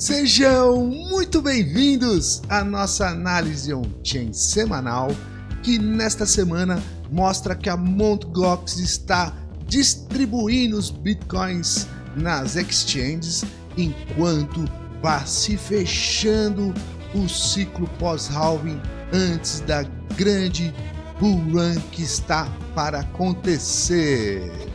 Sejam muito bem-vindos à nossa análise on-chain semanal, que nesta semana mostra que a Mt. está distribuindo os bitcoins nas exchanges, enquanto vai se fechando o ciclo pós-halving antes da grande bull run que está para acontecer.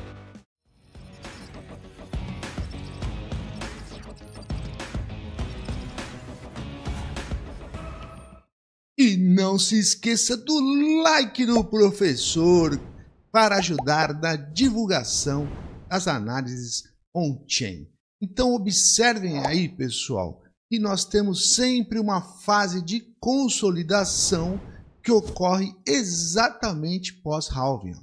Não se esqueça do like do professor para ajudar na divulgação das análises on-chain. Então observem aí, pessoal, que nós temos sempre uma fase de consolidação que ocorre exatamente pós-halving.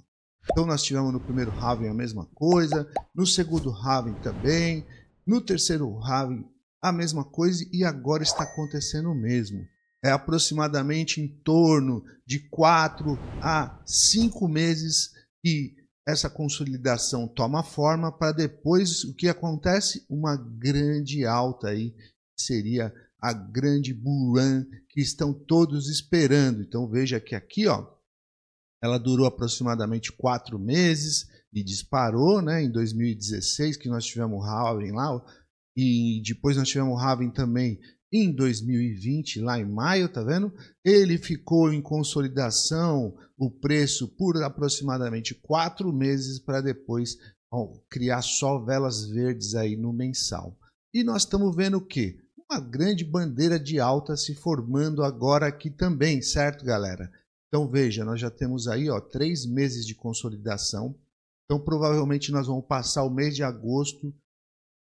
Então nós tivemos no primeiro halving a mesma coisa, no segundo halving também, no terceiro halving a mesma coisa e agora está acontecendo o mesmo é aproximadamente em torno de quatro a cinco meses que essa consolidação toma forma para depois o que acontece? Uma grande alta aí, que seria a grande buran que estão todos esperando. Então veja que aqui, ó, ela durou aproximadamente quatro meses e disparou, né? Em 2016 que nós tivemos o Raven lá, e depois nós tivemos o Raven também em 2020, lá em maio, tá vendo? Ele ficou em consolidação o preço por aproximadamente quatro meses para depois bom, criar só velas verdes aí no mensal. E nós estamos vendo o quê? Uma grande bandeira de alta se formando agora aqui também, certo, galera? Então veja, nós já temos aí ó, três meses de consolidação. Então provavelmente nós vamos passar o mês de agosto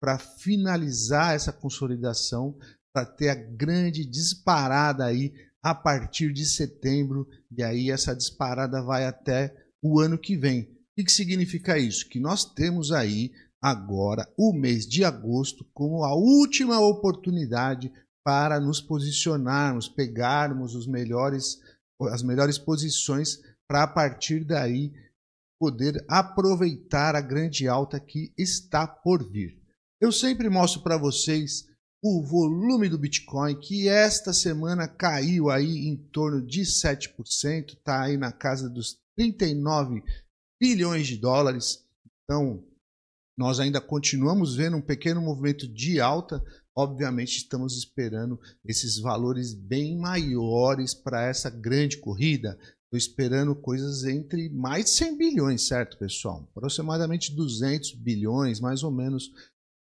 para finalizar essa consolidação para ter a grande disparada aí a partir de setembro, e aí essa disparada vai até o ano que vem. O que, que significa isso? Que nós temos aí agora o mês de agosto como a última oportunidade para nos posicionarmos, pegarmos os melhores, as melhores posições para a partir daí poder aproveitar a grande alta que está por vir. Eu sempre mostro para vocês o volume do Bitcoin, que esta semana caiu aí em torno de 7%, está aí na casa dos 39 bilhões de dólares. Então, nós ainda continuamos vendo um pequeno movimento de alta. Obviamente, estamos esperando esses valores bem maiores para essa grande corrida. Estou esperando coisas entre mais de 100 bilhões, certo, pessoal? Aproximadamente 200 bilhões, mais ou menos,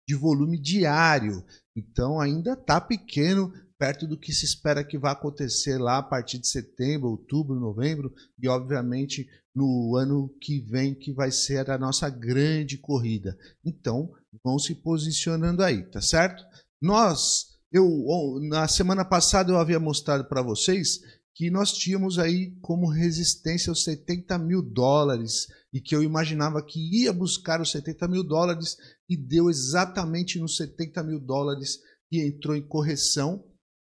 de volume diário. Então ainda está pequeno perto do que se espera que vá acontecer lá a partir de setembro, outubro, novembro e obviamente no ano que vem que vai ser a nossa grande corrida. Então vão se posicionando aí, tá certo? Nós eu na semana passada eu havia mostrado para vocês que nós tínhamos aí como resistência os 70 mil dólares e que eu imaginava que ia buscar os 70 mil dólares e deu exatamente nos 70 mil dólares e entrou em correção.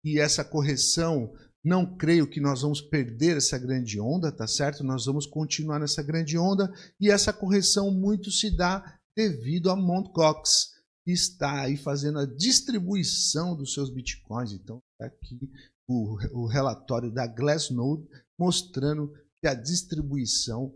E essa correção, não creio que nós vamos perder essa grande onda, tá certo? Nós vamos continuar nessa grande onda e essa correção muito se dá devido a Mt. Cox, que está aí fazendo a distribuição dos seus bitcoins. Então, tá aqui o, o relatório da Glassnode mostrando que a distribuição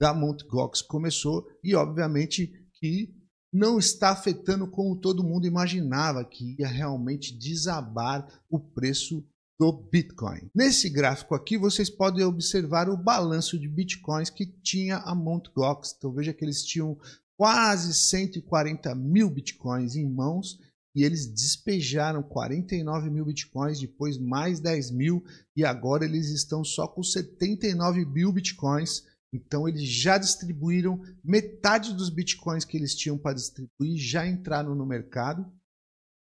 da Mt. Gox começou e, obviamente, que não está afetando como todo mundo imaginava que ia realmente desabar o preço do Bitcoin. Nesse gráfico aqui, vocês podem observar o balanço de Bitcoins que tinha a Mt. Gox. Então veja que eles tinham quase 140 mil Bitcoins em mãos e eles despejaram 49 mil bitcoins, depois mais 10 mil, e agora eles estão só com 79 mil bitcoins. Então eles já distribuíram metade dos bitcoins que eles tinham para distribuir, já entraram no mercado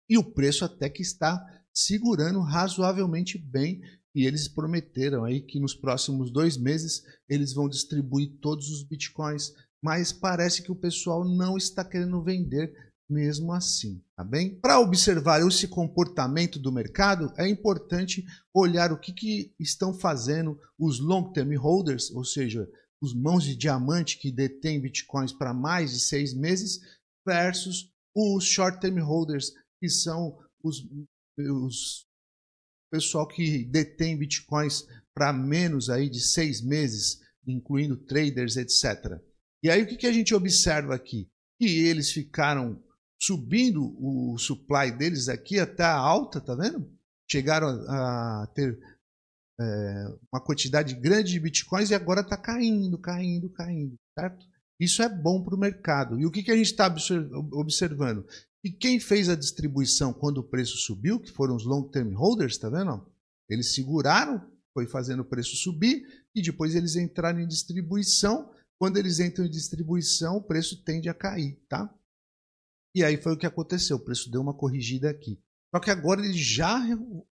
e o preço até que está segurando razoavelmente bem. E eles prometeram aí que nos próximos dois meses eles vão distribuir todos os bitcoins, mas parece que o pessoal não está querendo vender mesmo assim, tá bem? Para observar esse comportamento do mercado, é importante olhar o que, que estão fazendo os long-term holders, ou seja, os mãos de diamante que detêm bitcoins para mais de seis meses, versus os short-term holders, que são os, os pessoal que detém bitcoins para menos aí de seis meses, incluindo traders, etc. E aí o que, que a gente observa aqui? Que eles ficaram subindo o supply deles aqui até a alta, tá vendo? Chegaram a ter é, uma quantidade grande de bitcoins e agora está caindo, caindo, caindo, certo? Isso é bom para o mercado. E o que, que a gente está observando? E quem fez a distribuição quando o preço subiu, que foram os long term holders, tá vendo? Eles seguraram, foi fazendo o preço subir e depois eles entraram em distribuição. Quando eles entram em distribuição, o preço tende a cair, tá? E aí foi o que aconteceu, o preço deu uma corrigida aqui. Só que agora eles já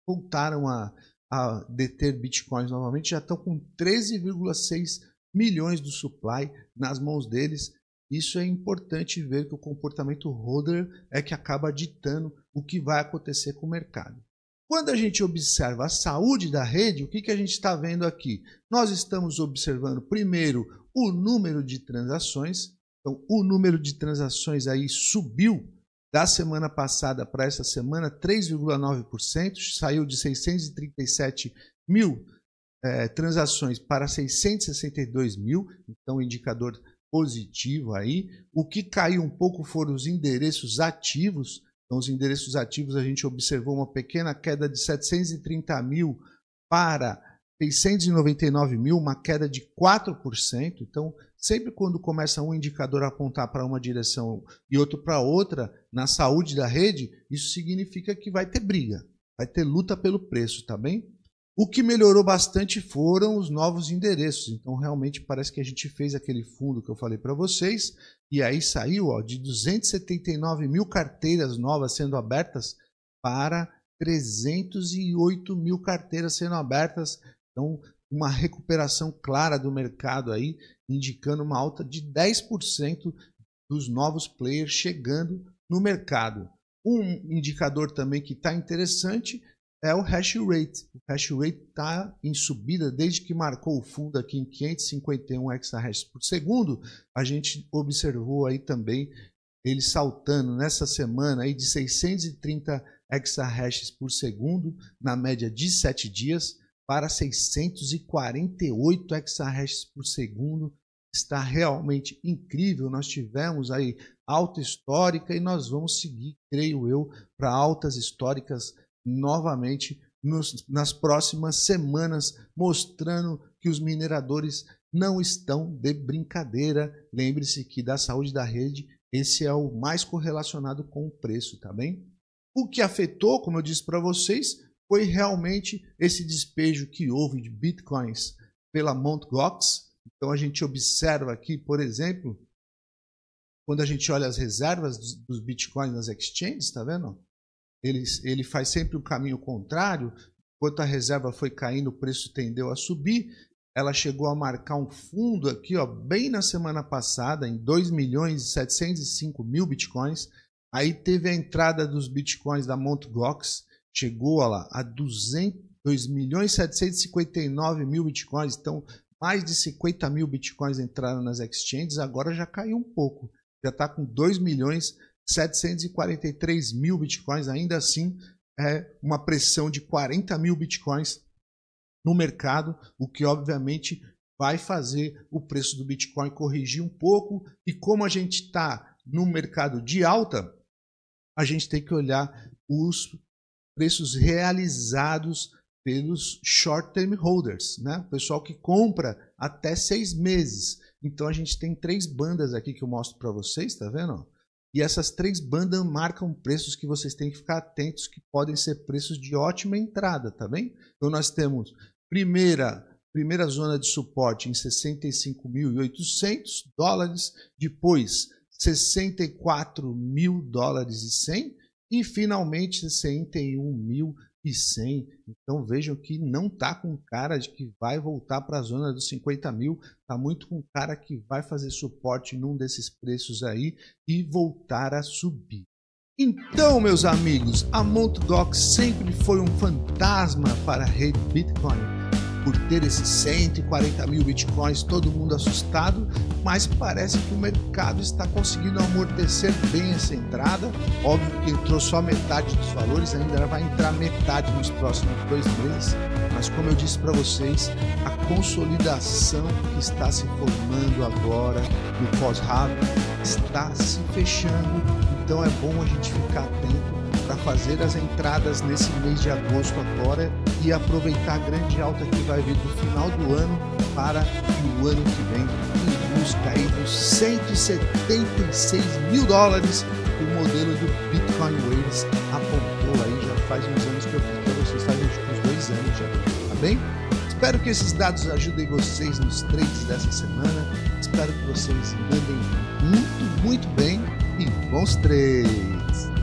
voltaram a, a deter bitcoins novamente, já estão com 13,6 milhões do supply nas mãos deles. Isso é importante ver que o comportamento holder é que acaba ditando o que vai acontecer com o mercado. Quando a gente observa a saúde da rede, o que, que a gente está vendo aqui? Nós estamos observando primeiro o número de transações, então, o número de transações aí subiu da semana passada para essa semana, 3,9%, saiu de 637 mil é, transações para 662 mil, então indicador positivo aí. O que caiu um pouco foram os endereços ativos, então os endereços ativos a gente observou uma pequena queda de 730 mil para 699 mil, uma queda de 4%. Então, sempre quando começa um indicador a apontar para uma direção e outro para outra, na saúde da rede, isso significa que vai ter briga, vai ter luta pelo preço, tá bem? O que melhorou bastante foram os novos endereços. Então, realmente parece que a gente fez aquele fundo que eu falei para vocês, e aí saiu ó, de 279 mil carteiras novas sendo abertas para 308 mil carteiras sendo abertas então, uma recuperação clara do mercado aí, indicando uma alta de 10% dos novos players chegando no mercado. Um indicador também que está interessante é o hash rate. O hash rate está em subida desde que marcou o fundo aqui em 551 exahashes por segundo. A gente observou aí também ele saltando nessa semana aí de 630 exahashes por segundo na média de 7 dias para 648 exahashes por segundo. Está realmente incrível. Nós tivemos aí alta histórica e nós vamos seguir, creio eu, para altas históricas novamente nos, nas próximas semanas, mostrando que os mineradores não estão de brincadeira. Lembre-se que da saúde da rede, esse é o mais correlacionado com o preço, tá bem? O que afetou, como eu disse para vocês, foi realmente esse despejo que houve de bitcoins pela Mt. Gox. Então a gente observa aqui, por exemplo, quando a gente olha as reservas dos bitcoins nas exchanges, tá vendo? Ele, ele faz sempre o um caminho contrário. Enquanto a reserva foi caindo, o preço tendeu a subir. Ela chegou a marcar um fundo aqui, ó, bem na semana passada, em 2 milhões e 705 mil bitcoins. Aí teve a entrada dos bitcoins da Mt. Gox, chegou lá, a 200, 2 milhões 759 mil bitcoins. Então, mais de 50 mil bitcoins entraram nas exchanges. Agora já caiu um pouco. Já está com 2 milhões 743 mil bitcoins. Ainda assim, é uma pressão de 40 mil bitcoins no mercado, o que obviamente vai fazer o preço do Bitcoin corrigir um pouco. E como a gente está no mercado de alta, a gente tem que olhar os preços realizados pelos short term holders, né? O pessoal que compra até seis meses. Então a gente tem três bandas aqui que eu mostro para vocês, tá vendo? E essas três bandas marcam preços que vocês têm que ficar atentos, que podem ser preços de ótima entrada, tá bem? Então nós temos primeira primeira zona de suporte em 65.800 dólares, depois 64.000 dólares e 100 e finalmente 61.100. Então vejam que não está com cara de que vai voltar para a zona dos 50 mil, está muito com cara que vai fazer suporte num desses preços aí e voltar a subir. Então, meus amigos, a Mt. sempre foi um fantasma para a rede Bitcoin por ter esses 140 mil bitcoins, todo mundo assustado, mas parece que o mercado está conseguindo amortecer bem essa entrada. Óbvio que entrou só metade dos valores, ainda vai entrar metade nos próximos dois meses, mas como eu disse para vocês, a consolidação que está se formando agora no pós-rabo está se fechando, então é bom a gente ficar atento a fazer as entradas nesse mês de agosto agora e aproveitar a grande alta que vai vir do final do ano para o ano que vem em busca aí dos 176 mil dólares que o modelo do Bitcoin Waves apontou aí já faz uns anos que eu fiz para vocês, faz uns dois anos já, tá bem? Espero que esses dados ajudem vocês nos trades dessa semana. Espero que vocês mandem muito, muito bem e bons trades!